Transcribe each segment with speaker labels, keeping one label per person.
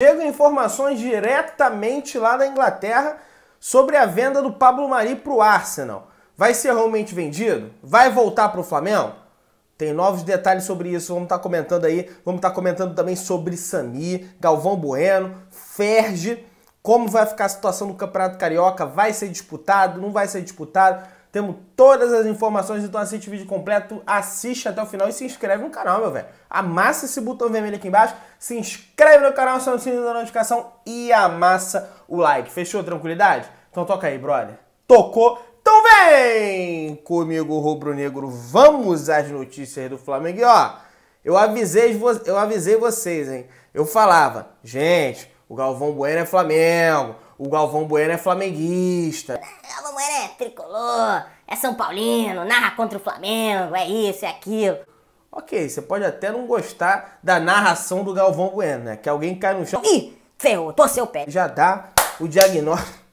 Speaker 1: Chegam informações diretamente lá da Inglaterra sobre a venda do Pablo Mari para o Arsenal. Vai ser realmente vendido? Vai voltar para o Flamengo? Tem novos detalhes sobre isso, vamos estar tá comentando aí. Vamos estar tá comentando também sobre Sami, Galvão Bueno, Ferge, como vai ficar a situação do Campeonato Carioca, vai ser disputado, não vai ser disputado. Temos todas as informações, então assiste o vídeo completo, assiste até o final e se inscreve no canal, meu velho. Amassa esse botão vermelho aqui embaixo, se inscreve no canal, aciona o sininho da notificação e amassa o like. Fechou? Tranquilidade? Então toca aí, brother. Tocou? Então vem comigo, rubro-negro. Vamos às notícias do Flamengo. E ó, eu avisei, eu avisei vocês, hein? Eu falava, gente, o Galvão Bueno é Flamengo, o Galvão Bueno é flamenguista. É, Galvão Bueno tricolor, é São Paulino, narra contra o Flamengo, é isso, é aquilo. Ok, você pode até não gostar da narração do Galvão Bueno, né? Que alguém cai no chão. Ih, ferrou, torceu o pé. Já dá o diagnóstico.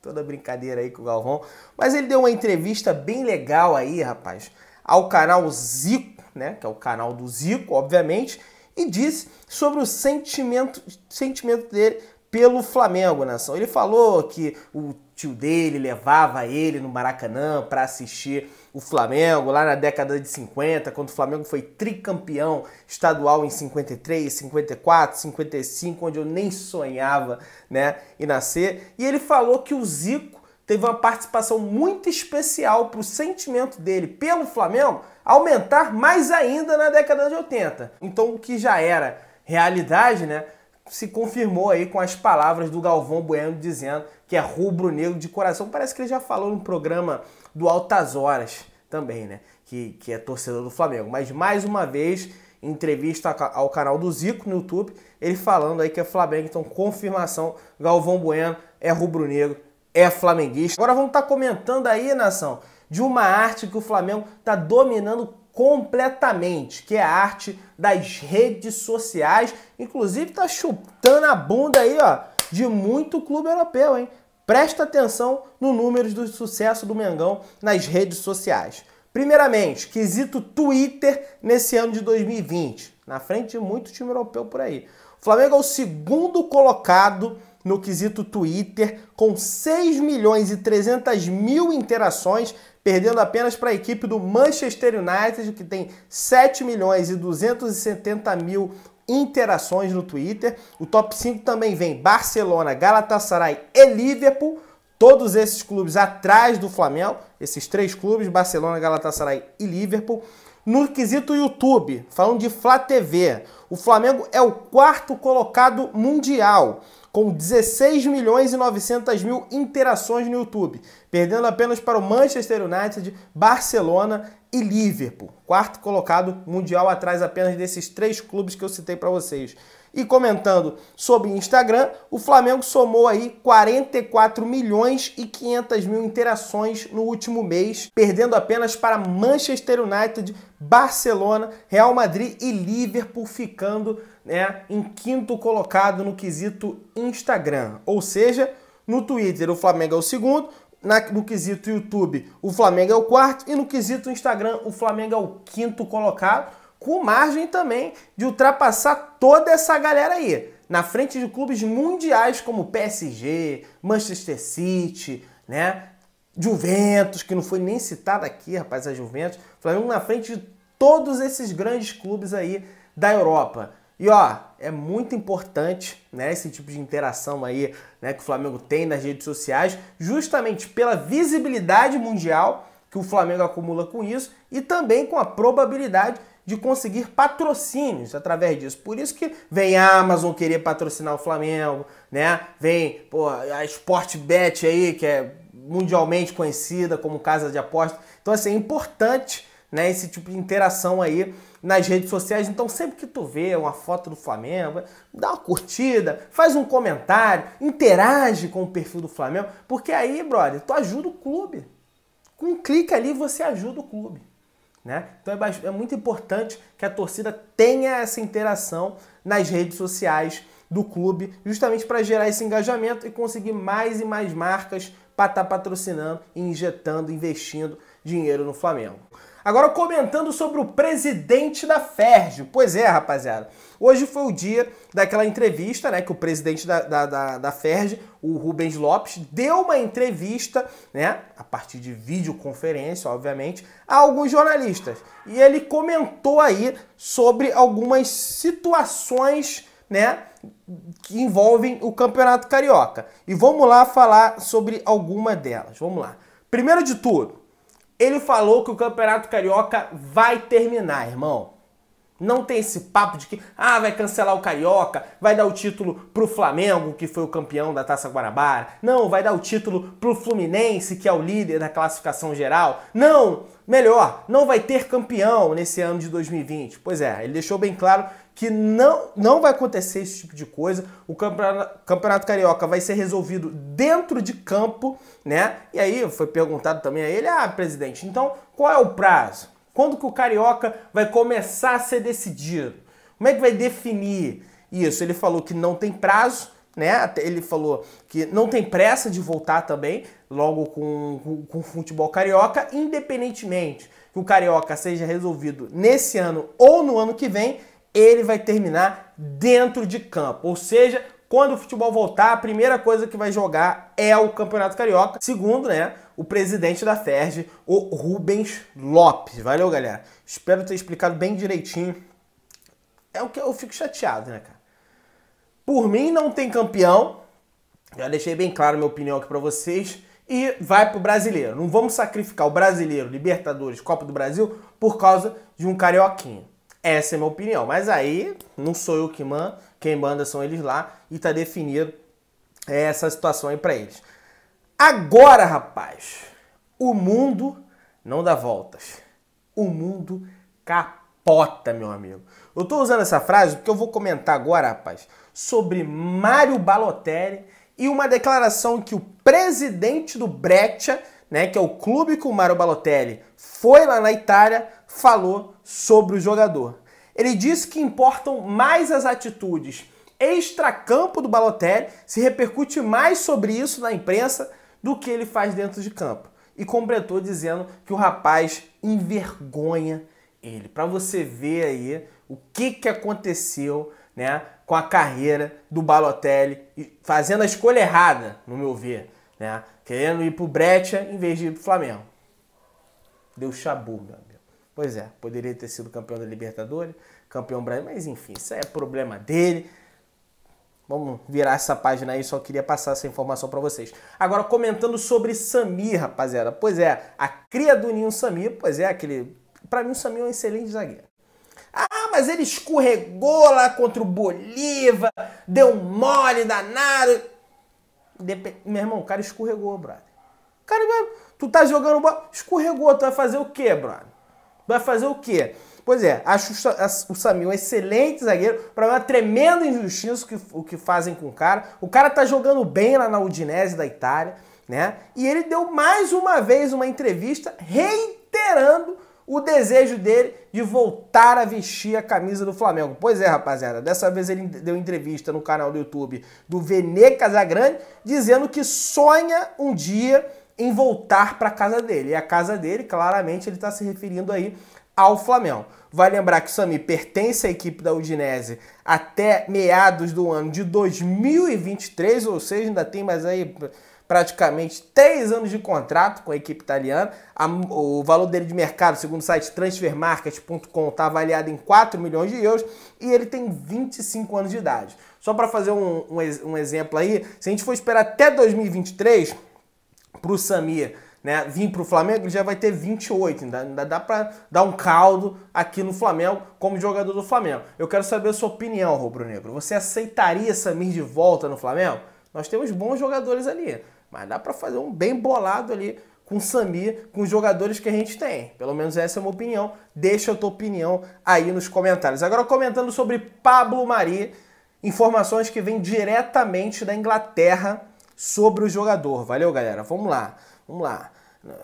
Speaker 1: Toda brincadeira aí com o Galvão. Mas ele deu uma entrevista bem legal aí, rapaz, ao canal Zico, né? Que é o canal do Zico, obviamente. E disse sobre o sentimento, sentimento dele pelo Flamengo, nação. Né? Ele falou que o tio dele levava ele no Maracanã para assistir o Flamengo lá na década de 50, quando o Flamengo foi tricampeão estadual em 53, 54, 55, onde eu nem sonhava, né, em nascer. E ele falou que o Zico teve uma participação muito especial para o sentimento dele pelo Flamengo aumentar mais ainda na década de 80. Então, o que já era realidade, né? se confirmou aí com as palavras do Galvão Bueno dizendo que é rubro-negro de coração. Parece que ele já falou no programa do Altas Horas também, né? Que, que é torcedor do Flamengo. Mas mais uma vez, entrevista ao canal do Zico no YouTube, ele falando aí que é Flamengo. Então, confirmação: Galvão Bueno é rubro-negro, é flamenguista. Agora vamos estar tá comentando aí, nação, de uma arte que o Flamengo está dominando completamente, que é a arte das redes sociais, inclusive tá chutando a bunda aí, ó, de muito clube europeu, hein? Presta atenção no números do sucesso do Mengão nas redes sociais. Primeiramente, quesito Twitter nesse ano de 2020, na frente de muito time europeu por aí. O Flamengo é o segundo colocado no quesito Twitter, com 6 milhões e 300 mil interações perdendo apenas para a equipe do Manchester United, que tem 7 milhões e 270 mil interações no Twitter. O top 5 também vem Barcelona, Galatasaray e Liverpool. Todos esses clubes atrás do Flamengo, esses três clubes, Barcelona, Galatasaray e Liverpool. No quesito YouTube, falando de Flá TV, o Flamengo é o quarto colocado mundial com 16 milhões e 900 mil interações no YouTube, perdendo apenas para o Manchester United, Barcelona e Liverpool, quarto colocado mundial atrás apenas desses três clubes que eu citei para vocês. E comentando sobre Instagram, o Flamengo somou aí 44 milhões e 500 mil interações no último mês, perdendo apenas para Manchester United, Barcelona, Real Madrid e Liverpool, ficando né, em quinto colocado no quesito Instagram. Ou seja, no Twitter o Flamengo é o segundo, na, no quesito YouTube o Flamengo é o quarto e no quesito Instagram o Flamengo é o quinto colocado com margem também de ultrapassar toda essa galera aí. Na frente de clubes mundiais como PSG, Manchester City, né? Juventus, que não foi nem citado aqui, rapaz, a Juventus. Flamengo na frente de todos esses grandes clubes aí da Europa. E ó, é muito importante, né, esse tipo de interação aí, né, que o Flamengo tem nas redes sociais, justamente pela visibilidade mundial que o Flamengo acumula com isso e também com a probabilidade de conseguir patrocínios através disso. Por isso que vem a Amazon querer patrocinar o Flamengo, né? Vem pô, a Sportbet aí, que é mundialmente conhecida como casa de aposta. Então, assim, é importante né, esse tipo de interação aí nas redes sociais. Então, sempre que tu vê uma foto do Flamengo, dá uma curtida, faz um comentário, interage com o perfil do Flamengo, porque aí, brother, tu ajuda o clube. Com um clique ali, você ajuda o clube. Né? Então é, é muito importante que a torcida tenha essa interação nas redes sociais do clube, justamente para gerar esse engajamento e conseguir mais e mais marcas para estar tá patrocinando, injetando, investindo dinheiro no Flamengo. Agora comentando sobre o presidente da FERJ. Pois é, rapaziada. Hoje foi o dia daquela entrevista, né, que o presidente da, da, da, da o Rubens Lopes, deu uma entrevista, né, a partir de videoconferência, obviamente, a alguns jornalistas. E ele comentou aí sobre algumas situações, né, que envolvem o Campeonato Carioca. E vamos lá falar sobre alguma delas. Vamos lá. Primeiro de tudo, ele falou que o Campeonato Carioca vai terminar, irmão. Não tem esse papo de que, ah, vai cancelar o Carioca, vai dar o título pro Flamengo, que foi o campeão da Taça Guarabara. Não, vai dar o título pro Fluminense, que é o líder da classificação geral. Não, melhor, não vai ter campeão nesse ano de 2020. Pois é, ele deixou bem claro que não, não vai acontecer esse tipo de coisa. O campeonato, campeonato, Carioca vai ser resolvido dentro de campo, né? E aí foi perguntado também a ele, ah, presidente, então qual é o prazo? Quando que o Carioca vai começar a ser decidido? Como é que vai definir isso? Ele falou que não tem prazo, né? Ele falou que não tem pressa de voltar também, logo com, com, com o futebol carioca, independentemente que o Carioca seja resolvido nesse ano ou no ano que vem, ele vai terminar dentro de campo. Ou seja, quando o futebol voltar, a primeira coisa que vai jogar é o Campeonato Carioca. Segundo, né, o presidente da FERJ, o Rubens Lopes. Valeu, galera. Espero ter explicado bem direitinho. É o que eu fico chateado, né, cara? Por mim, não tem campeão. Já deixei bem claro minha opinião aqui para vocês. E vai pro brasileiro. Não vamos sacrificar o brasileiro, Libertadores, Copa do Brasil, por causa de um carioquinho. Essa é a minha opinião. Mas aí, não sou eu que manda, quem manda são eles lá e tá definido é, essa situação aí para eles. Agora, rapaz, o mundo não dá voltas. O mundo capota, meu amigo. Eu tô usando essa frase porque eu vou comentar agora, rapaz, sobre Mário Balotelli e uma declaração que o presidente do Breccia, né, que é o clube que o Mário Balotelli foi lá na Itália, falou sobre o jogador. Ele disse que importam mais as atitudes extracampo do Balotelli, se repercute mais sobre isso na imprensa do que ele faz dentro de campo. E completou dizendo que o rapaz envergonha ele. Para você ver aí o que, que aconteceu né, com a carreira do Balotelli, fazendo a escolha errada, no meu ver. Né, querendo ir pro Brecha em vez de ir o Flamengo. Deu chabu, meu Pois é, poderia ter sido campeão da Libertadores, campeão brasileiro, mas enfim, isso é problema dele. Vamos virar essa página aí, só queria passar essa informação para vocês. Agora, comentando sobre Samir, rapaziada. Pois é, a cria do Ninho Samir, pois é, aquele. Para mim, o Samir é um excelente zagueiro. Ah, mas ele escorregou lá contra o Bolívar, deu um mole danado. Dep... Meu irmão, o cara escorregou, brother. O cara, tu tá jogando bola, escorregou, tu vai fazer o quê, brother? Vai fazer o quê? Pois é, acho o Samir um excelente zagueiro, para uma é tremenda injustiça que, o que fazem com o cara. O cara tá jogando bem lá na Udinese da Itália, né? E ele deu mais uma vez uma entrevista reiterando o desejo dele de voltar a vestir a camisa do Flamengo. Pois é, rapaziada, dessa vez ele deu entrevista no canal do YouTube do Vene Casagrande, dizendo que sonha um dia em voltar para a casa dele. E a casa dele, claramente, ele está se referindo aí ao Flamengo. Vai lembrar que o Sami pertence à equipe da Udinese até meados do ano de 2023, ou seja, ainda tem mais aí praticamente três anos de contrato com a equipe italiana. A, o valor dele de mercado, segundo o site transfermarket.com, está avaliado em 4 milhões de euros e ele tem 25 anos de idade. Só para fazer um, um, um exemplo aí, se a gente for esperar até 2023 para o Samir né, vir para o Flamengo, ele já vai ter 28. Ainda, ainda dá para dar um caldo aqui no Flamengo como jogador do Flamengo. Eu quero saber a sua opinião, Rubro Negro. Você aceitaria Samir de volta no Flamengo? Nós temos bons jogadores ali, mas dá para fazer um bem bolado ali com Samir, com os jogadores que a gente tem. Pelo menos essa é uma opinião. Deixa a tua opinião aí nos comentários. Agora comentando sobre Pablo Mari, informações que vêm diretamente da Inglaterra sobre o jogador. Valeu, galera? Vamos lá, vamos lá.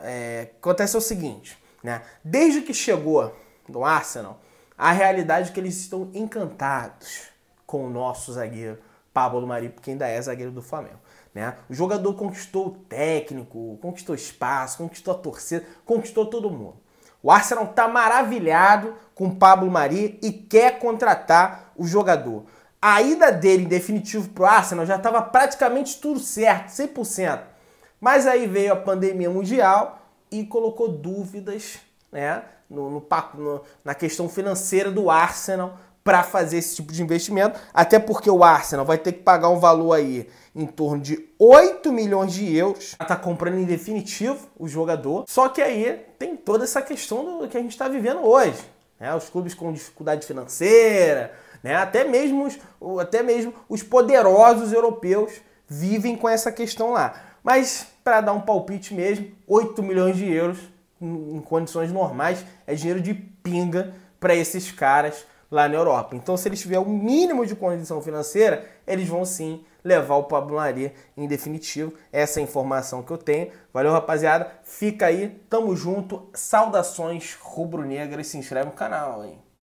Speaker 1: É, acontece o seguinte, né? Desde que chegou no Arsenal, a realidade é que eles estão encantados com o nosso zagueiro Pablo Mari, porque ainda é zagueiro do Flamengo. Né? O jogador conquistou o técnico, conquistou espaço, conquistou a torcida, conquistou todo mundo. O Arsenal está maravilhado com Pablo Mari e quer contratar o jogador a ida dele em definitivo o Arsenal já estava praticamente tudo certo, 100%. Mas aí veio a pandemia mundial e colocou dúvidas né, no, no, no na questão financeira do Arsenal para fazer esse tipo de investimento, até porque o Arsenal vai ter que pagar um valor aí em torno de 8 milhões de euros. está comprando em definitivo o jogador. Só que aí tem toda essa questão do que a gente está vivendo hoje. Né? Os clubes com dificuldade financeira, né? Até, mesmo os, até mesmo os poderosos europeus vivem com essa questão lá. Mas, para dar um palpite mesmo, 8 milhões de euros em condições normais é dinheiro de pinga para esses caras lá na Europa. Então, se eles tiverem o mínimo de condição financeira, eles vão sim levar o Pablo Maria em definitivo. Essa é a informação que eu tenho. Valeu, rapaziada. Fica aí, tamo junto. Saudações rubro-negras. Se inscreve no canal, hein?